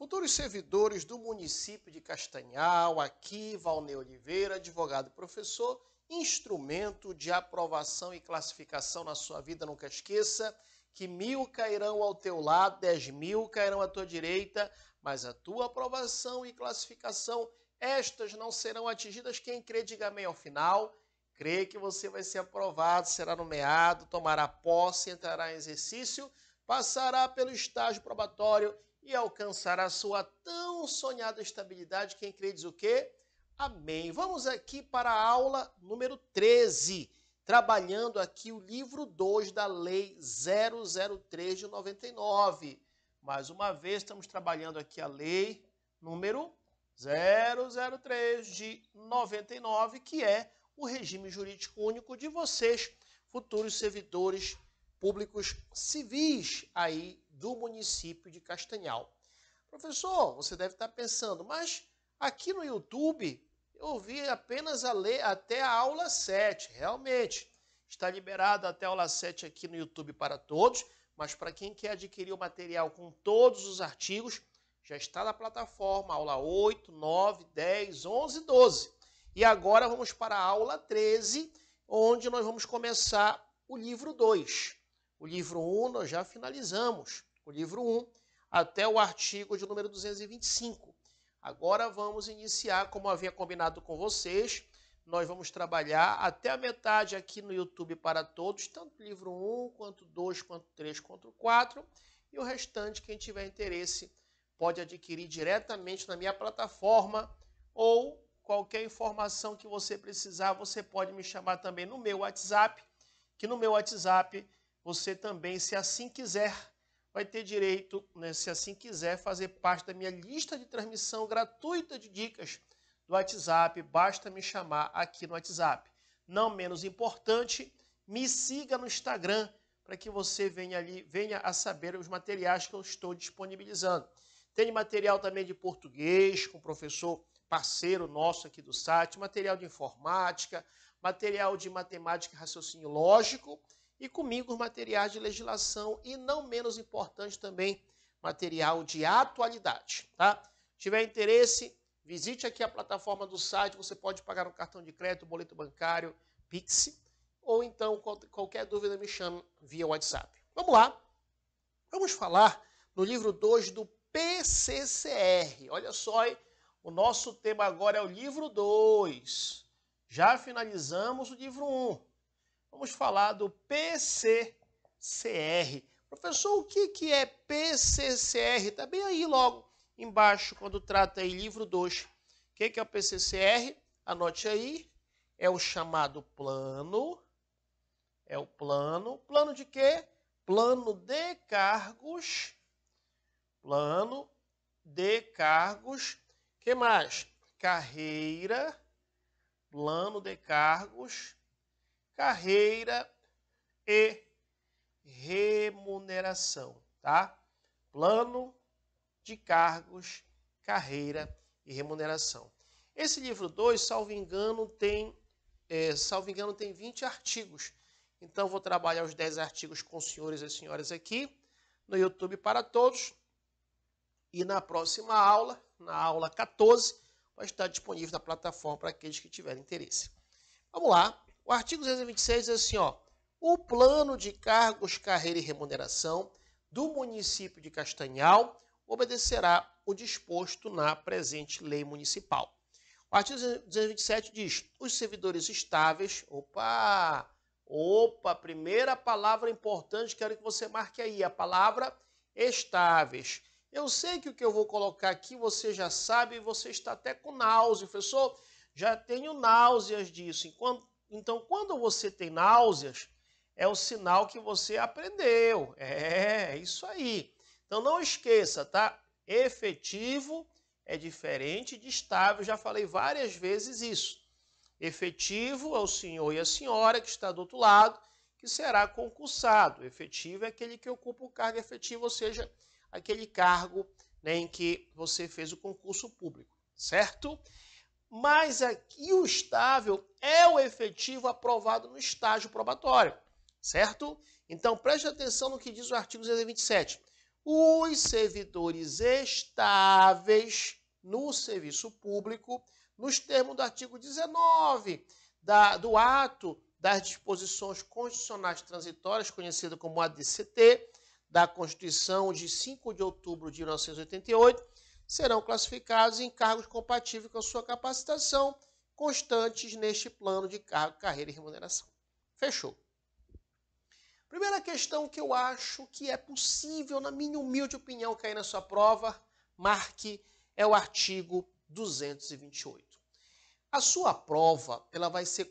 Futuros servidores do município de Castanhal, aqui, Valnei Oliveira, advogado e professor, instrumento de aprovação e classificação na sua vida, nunca esqueça que mil cairão ao teu lado, dez mil cairão à tua direita, mas a tua aprovação e classificação, estas não serão atingidas. Quem crê, diga amém ao final. Crê que você vai ser aprovado, será nomeado, tomará posse, entrará em exercício, passará pelo estágio probatório e alcançar a sua tão sonhada estabilidade. Quem crê diz o quê? Amém. Vamos aqui para a aula número 13, trabalhando aqui o livro 2 da Lei 003 de 99. Mais uma vez, estamos trabalhando aqui a lei número 003 de 99, que é o regime jurídico único de vocês, futuros servidores públicos civis aí do município de Castanhal. Professor, você deve estar pensando, mas aqui no YouTube eu vi apenas a ler até a aula 7. Realmente, está liberado até a aula 7 aqui no YouTube para todos, mas para quem quer adquirir o material com todos os artigos, já está na plataforma aula 8, 9, 10, 11, 12. E agora vamos para a aula 13, onde nós vamos começar o livro 2. O livro 1 nós já finalizamos, o livro 1 até o artigo de número 225. Agora vamos iniciar, como havia combinado com vocês, nós vamos trabalhar até a metade aqui no YouTube para todos, tanto livro 1, quanto 2, quanto 3, quanto 4, e o restante, quem tiver interesse, pode adquirir diretamente na minha plataforma ou qualquer informação que você precisar, você pode me chamar também no meu WhatsApp, que no meu WhatsApp você também, se assim quiser, vai ter direito, né, se assim quiser, fazer parte da minha lista de transmissão gratuita de dicas do WhatsApp. Basta me chamar aqui no WhatsApp. Não menos importante, me siga no Instagram para que você venha ali, venha a saber os materiais que eu estou disponibilizando. Tem material também de português com o professor parceiro nosso aqui do site, material de informática, material de matemática e raciocínio lógico e comigo os materiais de legislação e, não menos importante também, material de atualidade. Tá? Se tiver interesse, visite aqui a plataforma do site, você pode pagar no um cartão de crédito, boleto bancário, Pix, ou então qualquer dúvida me chame via WhatsApp. Vamos lá, vamos falar no livro 2 do PCCR. Olha só, hein? o nosso tema agora é o livro 2. Já finalizamos o livro 1. Um vamos falar do PCCR. Professor, o que, que é PCCR? Está bem aí logo embaixo, quando trata aí livro 2. O que, que é o PCCR? Anote aí. É o chamado plano. É o plano. Plano de quê? Plano de cargos. Plano de cargos. que mais? Carreira. Plano de cargos carreira e remuneração, tá? Plano de cargos, carreira e remuneração. Esse livro 2, salvo engano, tem, é, salvo engano, tem 20 artigos. Então, vou trabalhar os 10 artigos com os senhores e senhoras aqui no YouTube para todos. E na próxima aula, na aula 14, vai estar disponível na plataforma para aqueles que tiverem interesse. Vamos lá, o artigo 226 diz assim, ó, o plano de cargos, carreira e remuneração do município de Castanhal obedecerá o disposto na presente lei municipal. O artigo 227 diz: os servidores estáveis. Opa! Opa! Primeira palavra importante, quero que você marque aí, a palavra estáveis. Eu sei que o que eu vou colocar aqui você já sabe, você está até com náusea, professor. Já tenho náuseas disso. Enquanto então, quando você tem náuseas, é o sinal que você aprendeu. É, é isso aí. Então, não esqueça, tá? Efetivo é diferente de estável. Já falei várias vezes isso. Efetivo é o senhor e a senhora que está do outro lado, que será concursado. Efetivo é aquele que ocupa o cargo efetivo, ou seja, aquele cargo né, em que você fez o concurso público, certo? mas aqui o estável é o efetivo aprovado no estágio probatório, certo? Então preste atenção no que diz o artigo 227. Os servidores estáveis no serviço público, nos termos do artigo 19 da, do ato das disposições constitucionais transitórias, conhecida como ADCT, da Constituição de 5 de outubro de 1988, serão classificados em cargos compatíveis com a sua capacitação, constantes neste plano de cargo, carreira e remuneração. Fechou. Primeira questão que eu acho que é possível, na minha humilde opinião, cair na sua prova, marque, é o artigo 228. A sua prova ela vai, ser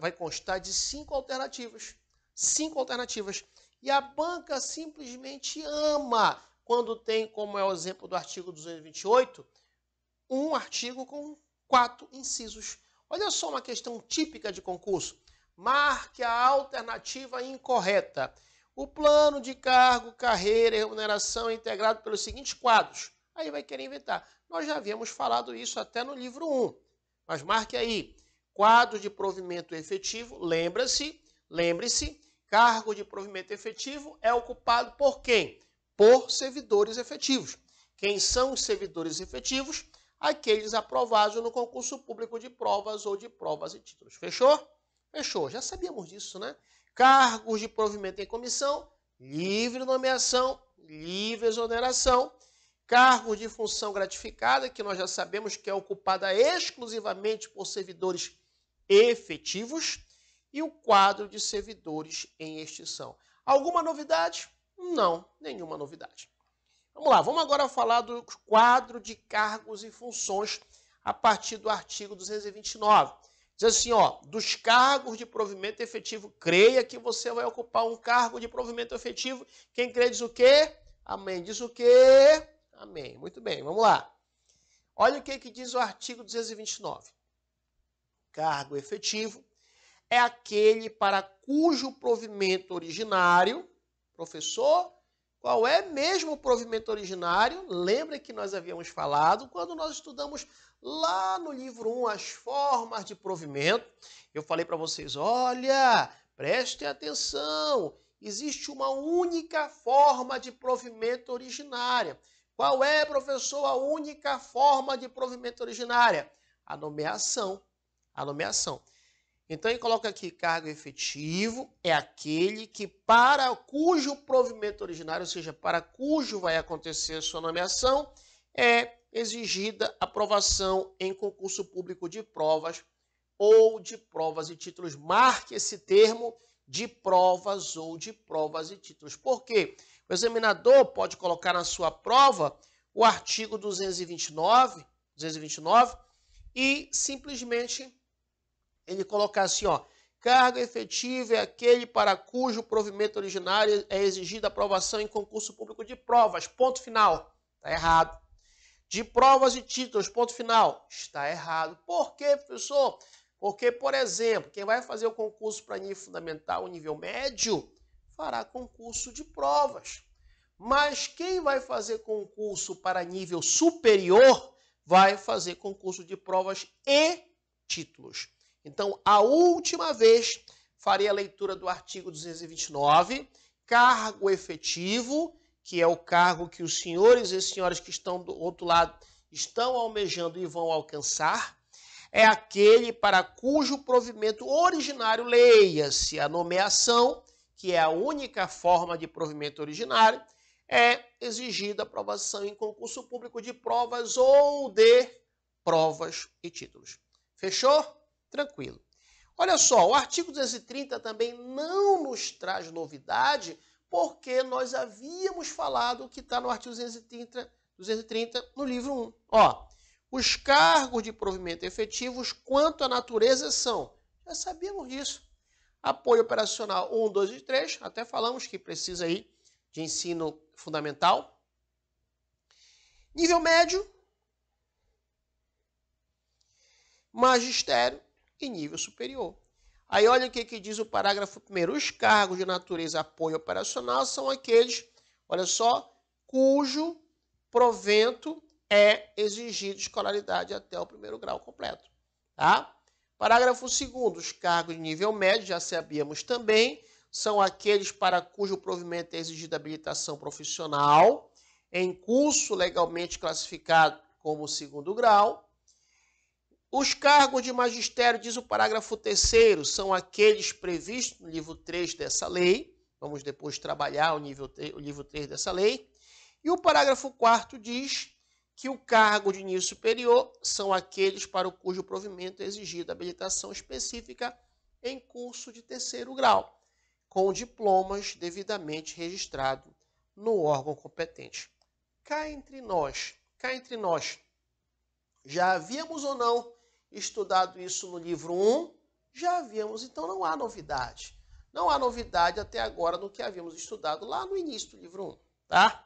vai constar de cinco alternativas. Cinco alternativas. E a banca simplesmente ama quando tem, como é o exemplo do artigo 228, um artigo com quatro incisos. Olha só uma questão típica de concurso. Marque a alternativa incorreta. O plano de cargo, carreira e remuneração é integrado pelos seguintes quadros. Aí vai querer inventar. Nós já havíamos falado isso até no livro 1. Mas marque aí. Quadro de provimento efetivo, lembra-se, lembre-se, cargo de provimento efetivo é ocupado por quem? por servidores efetivos. Quem são os servidores efetivos? Aqueles aprovados no concurso público de provas ou de provas e títulos. Fechou? Fechou. Já sabíamos disso, né? Cargos de provimento em comissão, livre nomeação, livre exoneração. Cargos de função gratificada, que nós já sabemos que é ocupada exclusivamente por servidores efetivos. E o quadro de servidores em extinção. Alguma novidade? Não, nenhuma novidade. Vamos lá, vamos agora falar do quadro de cargos e funções a partir do artigo 229. Diz assim, ó, dos cargos de provimento efetivo, creia que você vai ocupar um cargo de provimento efetivo. Quem crê diz o quê? Amém. Diz o quê? Amém. Muito bem, vamos lá. Olha o que, que diz o artigo 229. Cargo efetivo é aquele para cujo provimento originário Professor, qual é mesmo o provimento originário? Lembra que nós havíamos falado quando nós estudamos lá no livro 1 as formas de provimento. Eu falei para vocês: olha, prestem atenção, existe uma única forma de provimento originária. Qual é, professor, a única forma de provimento originária? A nomeação. A nomeação. Então ele coloca aqui: cargo efetivo é aquele que, para cujo provimento originário, ou seja, para cujo vai acontecer sua nomeação, é exigida aprovação em concurso público de provas ou de provas e títulos. Marque esse termo de provas ou de provas e títulos. Por quê? O examinador pode colocar na sua prova o artigo 229, 229 e simplesmente ele colocar assim, ó, cargo efetivo é aquele para cujo provimento originário é exigida aprovação em concurso público de provas, ponto final. Está errado. De provas e títulos, ponto final. Está errado. Por quê, professor? Porque, por exemplo, quem vai fazer o concurso para nível fundamental nível médio fará concurso de provas. Mas quem vai fazer concurso para nível superior vai fazer concurso de provas e títulos. Então, a última vez, farei a leitura do artigo 229, cargo efetivo, que é o cargo que os senhores e senhoras que estão do outro lado estão almejando e vão alcançar, é aquele para cujo provimento originário leia-se a nomeação, que é a única forma de provimento originário, é exigida aprovação em concurso público de provas ou de provas e títulos. Fechou? tranquilo. Olha só, o artigo 230 também não nos traz novidade, porque nós havíamos falado o que está no artigo 230, 230 no livro 1. Ó, os cargos de provimento efetivos quanto à natureza são. Já sabíamos disso. Apoio operacional 1, 2 e 3, até falamos que precisa aí de ensino fundamental. Nível médio, magistério, e nível superior. Aí olha o que, que diz o parágrafo primeiro. Os cargos de natureza apoio operacional são aqueles, olha só, cujo provento é exigido escolaridade até o primeiro grau completo. Tá? Parágrafo 2 Os cargos de nível médio, já sabíamos também, são aqueles para cujo provimento é exigida habilitação profissional em curso legalmente classificado como segundo grau os cargos de magistério, diz o parágrafo 3, são aqueles previstos no livro 3 dessa lei. Vamos depois trabalhar o, nível 3, o livro 3 dessa lei. E o parágrafo 4 diz que o cargo de nível superior são aqueles para o cujo provimento é exigida habilitação específica em curso de terceiro grau, com diplomas devidamente registrado no órgão competente. Cá entre nós, cá entre nós, já havíamos ou não estudado isso no livro 1, já havíamos, então não há novidade. Não há novidade até agora no que havíamos estudado lá no início do livro 1, tá?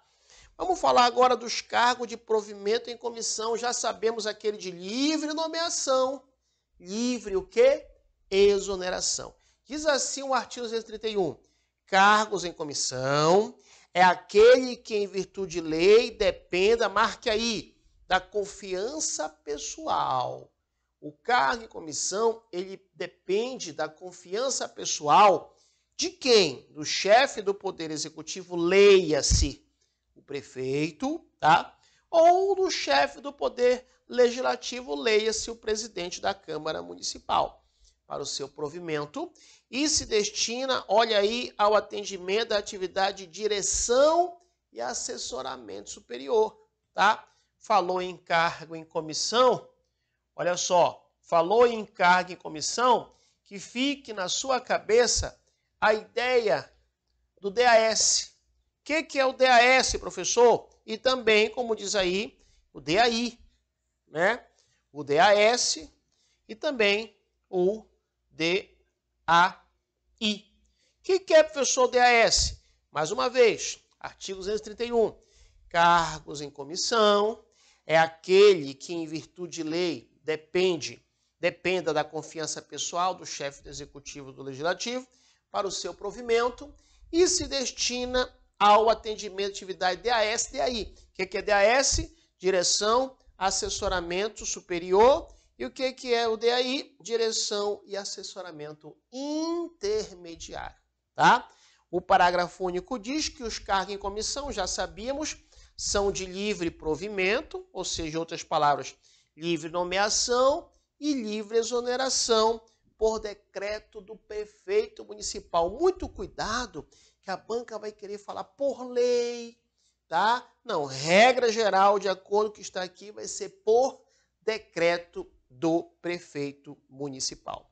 Vamos falar agora dos cargos de provimento em comissão. Já sabemos aquele de livre nomeação. Livre o quê? Exoneração. Diz assim o artigo 131. Cargos em comissão é aquele que, em virtude de lei, dependa, marque aí, da confiança pessoal o cargo em comissão, ele depende da confiança pessoal de quem? Do chefe do Poder Executivo, leia-se o prefeito, tá? Ou do chefe do Poder Legislativo, leia-se o presidente da Câmara Municipal para o seu provimento e se destina, olha aí, ao atendimento da atividade de direção e assessoramento superior, tá? Falou em cargo em comissão, Olha só, falou em cargo e comissão, que fique na sua cabeça a ideia do DAS. O que, que é o DAS, professor? E também, como diz aí, o DAI, né? O DAS e também o DAI. O que, que é, professor, DAS? Mais uma vez, artigo 231. Cargos em comissão é aquele que, em virtude de lei, depende, dependa da confiança pessoal do chefe do executivo do legislativo para o seu provimento e se destina ao atendimento de atividade DAS DAI. O que é, que é DAS? Direção, assessoramento superior. E o que é, que é o DAI? Direção e assessoramento intermediário. Tá? O parágrafo único diz que os cargos em comissão, já sabíamos, são de livre provimento, ou seja, outras palavras, livre nomeação e livre exoneração por decreto do prefeito municipal. Muito cuidado que a banca vai querer falar por lei, tá? Não, regra geral, de acordo com que está aqui, vai ser por decreto do prefeito municipal.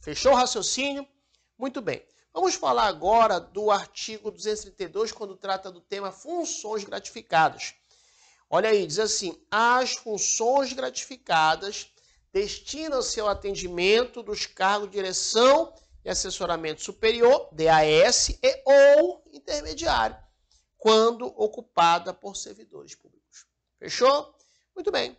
Fechou o raciocínio? Muito bem. Vamos falar agora do artigo 232, quando trata do tema funções gratificadas. Olha aí, diz assim: as funções gratificadas destinam-se ao atendimento dos cargos de direção e assessoramento superior, DAS, e ou intermediário, quando ocupada por servidores públicos. Fechou? Muito bem.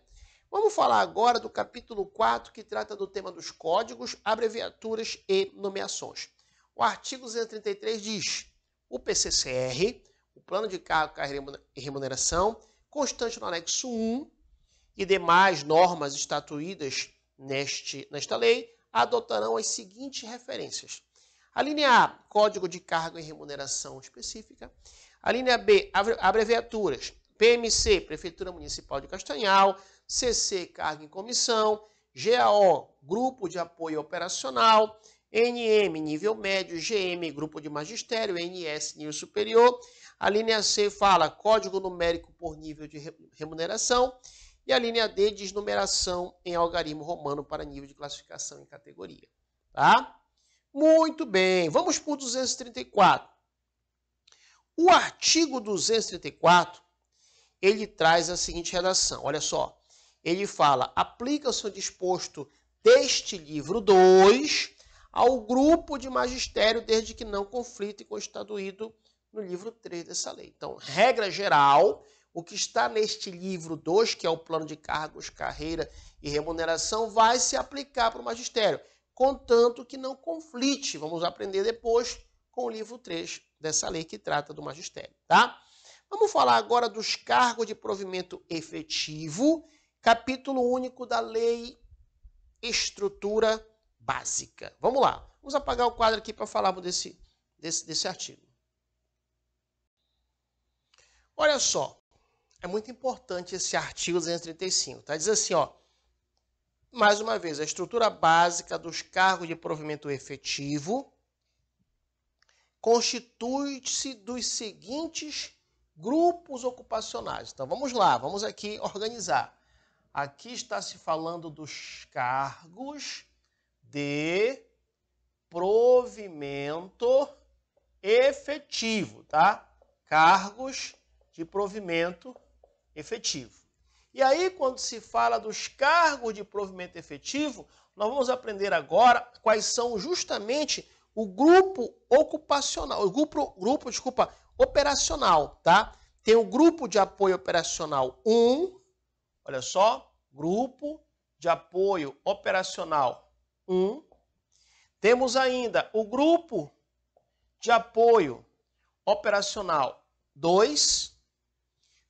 Vamos falar agora do capítulo 4, que trata do tema dos códigos, abreviaturas e nomeações. O artigo 233 diz: o PCCR, o Plano de Cargo, Carreira e Remuneração, constante no anexo 1 e demais normas estatuídas neste, nesta lei adotarão as seguintes referências. A linha A, código de cargo e remuneração específica. A linha B, abreviaturas. PMC, Prefeitura Municipal de Castanhal. CC, cargo em comissão. GAO, Grupo de Apoio Operacional. NM, nível médio. GM, Grupo de Magistério. NS, nível superior. A linha C fala código numérico por nível de remuneração. E a linha D diz numeração em algarismo romano para nível de classificação em categoria. Tá? Muito bem, vamos por 234. O artigo 234, ele traz a seguinte redação, olha só. Ele fala, aplica-se o disposto deste livro 2 ao grupo de magistério desde que não com o estaduído no livro 3 dessa lei. Então, regra geral, o que está neste livro 2, que é o plano de cargos, carreira e remuneração, vai se aplicar para o magistério, contanto que não conflite. Vamos aprender depois com o livro 3 dessa lei que trata do magistério, tá? Vamos falar agora dos cargos de provimento efetivo, capítulo único da lei estrutura básica. Vamos lá. Vamos apagar o quadro aqui para falarmos desse, desse, desse artigo. Olha só, é muito importante esse artigo 235, tá? Diz assim, ó. Mais uma vez, a estrutura básica dos cargos de provimento efetivo constitui-se dos seguintes grupos ocupacionais. Então vamos lá, vamos aqui organizar. Aqui está se falando dos cargos de provimento efetivo, tá? Cargos de provimento efetivo. E aí, quando se fala dos cargos de provimento efetivo, nós vamos aprender agora quais são justamente o grupo ocupacional, o grupo, grupo desculpa, operacional, tá? Tem o grupo de apoio operacional 1, olha só, grupo de apoio operacional 1. Temos ainda o grupo de apoio operacional 2,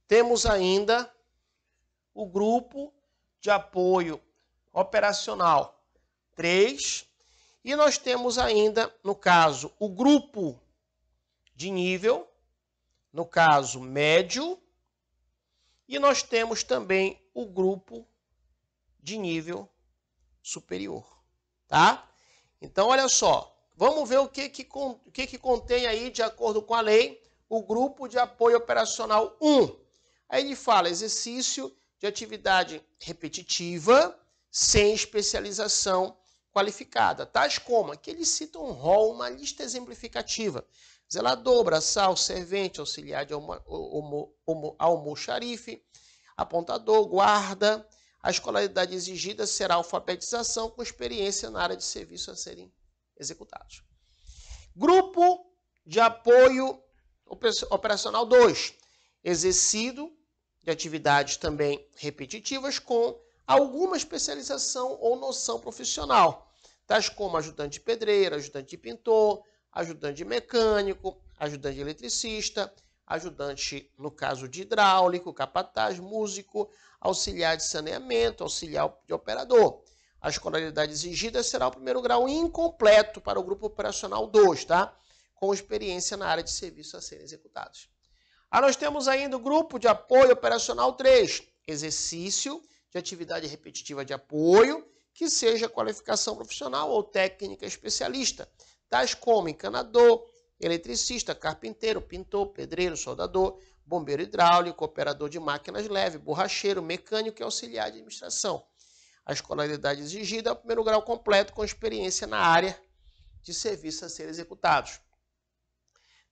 temos ainda o grupo de apoio operacional 3. E nós temos ainda, no caso, o grupo de nível, no caso, médio. E nós temos também o grupo de nível superior, tá? Então, olha só, vamos ver o que que, o que, que contém aí, de acordo com a lei, o grupo de apoio operacional 1. Aí ele fala exercício de atividade repetitiva sem especialização qualificada, tais como aqui ele cita um rol, uma lista exemplificativa. Zelador, braçal, servente, auxiliar de almoxarife, apontador, guarda. A escolaridade exigida será alfabetização com experiência na área de serviço a serem executados. Grupo de apoio operacional 2, exercido de atividades também repetitivas com alguma especialização ou noção profissional, tais como ajudante de pedreiro, ajudante de pintor, ajudante de mecânico, ajudante de eletricista, ajudante, no caso de hidráulico, capataz, músico, auxiliar de saneamento, auxiliar de operador. A escolaridade exigida será o primeiro grau incompleto para o grupo operacional 2, tá? Com experiência na área de serviços a serem executados. Ah, nós temos ainda o grupo de apoio operacional 3, exercício de atividade repetitiva de apoio, que seja qualificação profissional ou técnica especialista, tais como encanador, eletricista, carpinteiro, pintor, pedreiro, soldador, bombeiro hidráulico, operador de máquinas leves, borracheiro, mecânico e auxiliar de administração. A escolaridade exigida é o primeiro grau completo com experiência na área de serviços a ser executados.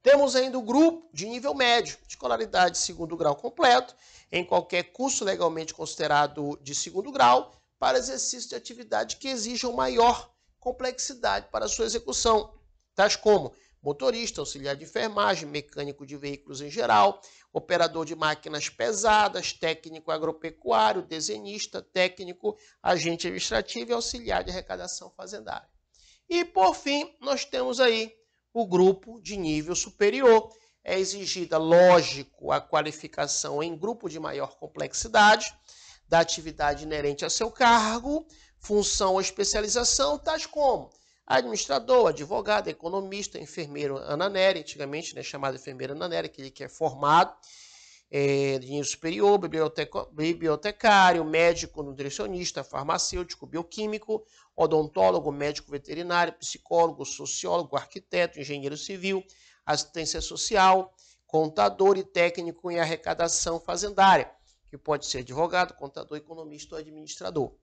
Temos ainda o grupo de nível médio, escolaridade de segundo grau completo, em qualquer curso legalmente considerado de segundo grau, para exercício de atividade que exijam maior complexidade para sua execução, tais como motorista, auxiliar de enfermagem, mecânico de veículos em geral, operador de máquinas pesadas, técnico agropecuário, desenhista, técnico, agente administrativo e auxiliar de arrecadação fazendária. E por fim, nós temos aí o grupo de nível superior. É exigida, lógico, a qualificação em grupo de maior complexidade da atividade inerente a seu cargo, função ou especialização, tais como administrador, advogado, economista, enfermeiro Ana Nery, antigamente né, chamado enfermeiro Ana Nery, aquele que é formado é, dinheiro superior, bibliotecário, médico, nutricionista, farmacêutico, bioquímico, odontólogo, médico veterinário, psicólogo, sociólogo, arquiteto, engenheiro civil, assistência social, contador e técnico em arrecadação fazendária, que pode ser advogado, contador, economista ou administrador.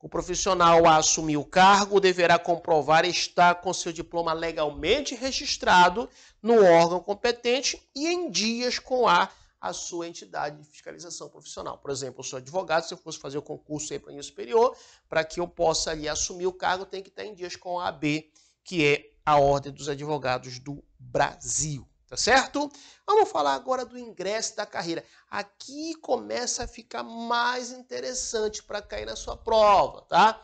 O profissional a assumir o cargo deverá comprovar estar com seu diploma legalmente registrado no órgão competente e em dias com a a sua entidade de fiscalização profissional. Por exemplo, eu sou advogado, se eu fosse fazer o concurso aí para nível superior, para que eu possa ali assumir o cargo, tem que estar em dias com a AB, que é a Ordem dos Advogados do Brasil. Tá certo? Vamos falar agora do ingresso da carreira. Aqui começa a ficar mais interessante para cair na sua prova, tá?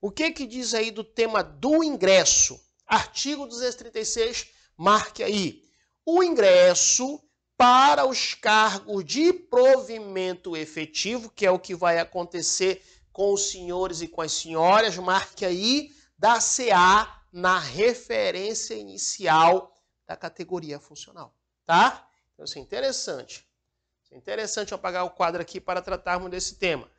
O que que diz aí do tema do ingresso? Artigo 236, marque aí. O ingresso para os cargos de provimento efetivo, que é o que vai acontecer com os senhores e com as senhoras, marque aí da CA na referência inicial da categoria funcional, tá? Então isso é interessante. Isso é interessante eu apagar o quadro aqui para tratarmos desse tema.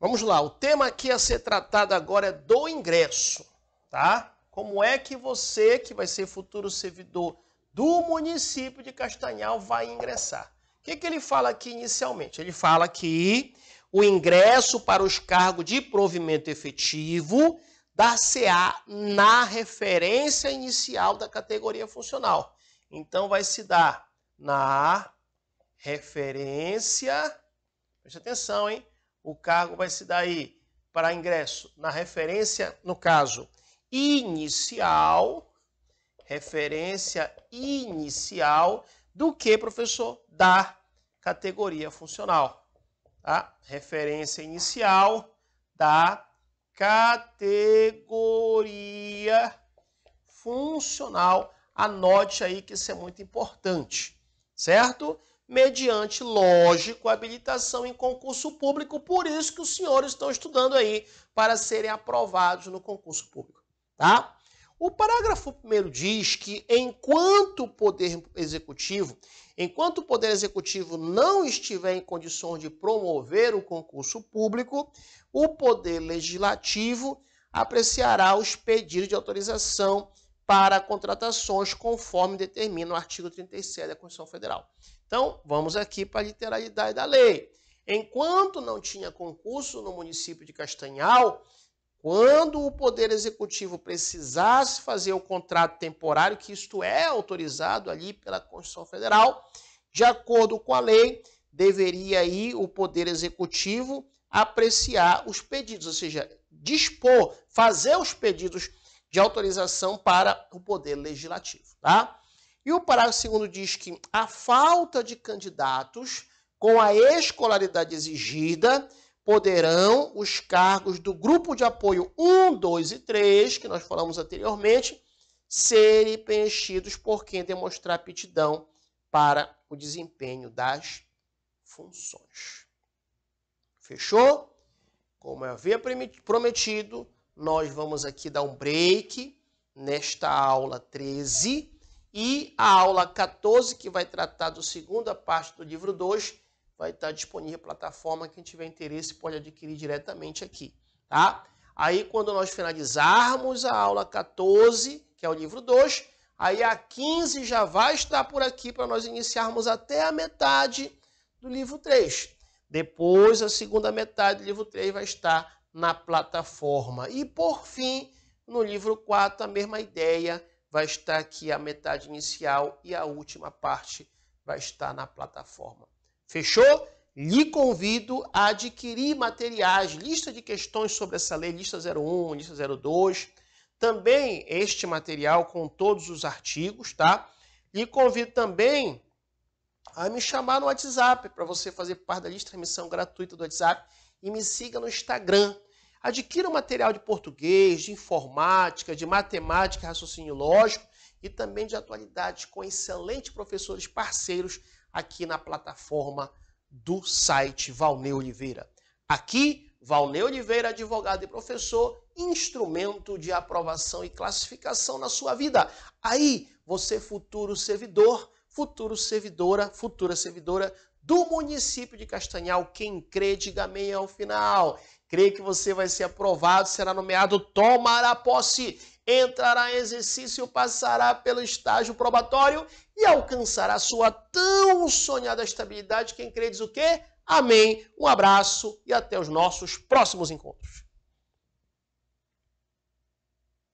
Vamos lá, o tema aqui a ser tratado agora é do ingresso, tá? Como é que você, que vai ser futuro servidor do município de Castanhal vai ingressar. O que, que ele fala aqui inicialmente? Ele fala que o ingresso para os cargos de provimento efetivo da CA na referência inicial da categoria funcional. Então, vai se dar na referência, preste atenção, hein? O cargo vai se dar aí para ingresso na referência, no caso, inicial, referência inicial do que, professor, da categoria funcional. Tá? Referência inicial da categoria funcional. Anote aí que isso é muito importante, certo? Mediante, lógico, habilitação em concurso público. Por isso que os senhores estão estudando aí para serem aprovados no concurso público, tá? O parágrafo primeiro diz que enquanto o poder executivo, enquanto o poder executivo não estiver em condições de promover o concurso público, o poder legislativo apreciará os pedidos de autorização para contratações conforme determina o artigo 37 da Constituição Federal. Então, vamos aqui para a literalidade da lei. Enquanto não tinha concurso no município de Castanhal, quando o Poder Executivo precisasse fazer o contrato temporário, que isto é autorizado ali pela Constituição Federal, de acordo com a lei, deveria aí o Poder Executivo apreciar os pedidos, ou seja, dispor, fazer os pedidos de autorização para o Poder Legislativo. Tá? E o parágrafo segundo diz que a falta de candidatos com a escolaridade exigida poderão os cargos do grupo de apoio 1, 2 e 3, que nós falamos anteriormente, serem preenchidos por quem demonstrar aptidão para o desempenho das funções. Fechou? Como eu havia prometido, nós vamos aqui dar um break nesta aula 13 e a aula 14, que vai tratar do segunda parte do livro 2, vai estar disponível a plataforma. Quem tiver interesse pode adquirir diretamente aqui, tá? Aí, quando nós finalizarmos a aula 14, que é o livro 2, aí a 15 já vai estar por aqui para nós iniciarmos até a metade do livro 3. Depois, a segunda metade do livro 3 vai estar na plataforma. E, por fim, no livro 4, a mesma ideia vai estar aqui a metade inicial e a última parte vai estar na plataforma. Fechou? Lhe convido a adquirir materiais, lista de questões sobre essa lei, lista 01, lista 02. Também este material com todos os artigos, tá? Lhe convido também a me chamar no WhatsApp para você fazer parte da lista de transmissão gratuita do WhatsApp e me siga no Instagram. Adquira o material de português, de informática, de matemática, raciocínio lógico e também de atualidades com excelentes professores parceiros aqui na plataforma do site Valnei Oliveira. Aqui, Valnei Oliveira, advogado e professor, instrumento de aprovação e classificação na sua vida. Aí, você futuro servidor, futuro servidora, futura servidora do município de Castanhal, quem crê, diga amém ao final. Crê que você vai ser aprovado, será nomeado, tomará posse entrará em exercício, passará pelo estágio probatório e alcançará sua tão sonhada estabilidade. Quem crê diz o quê? Amém. Um abraço e até os nossos próximos encontros.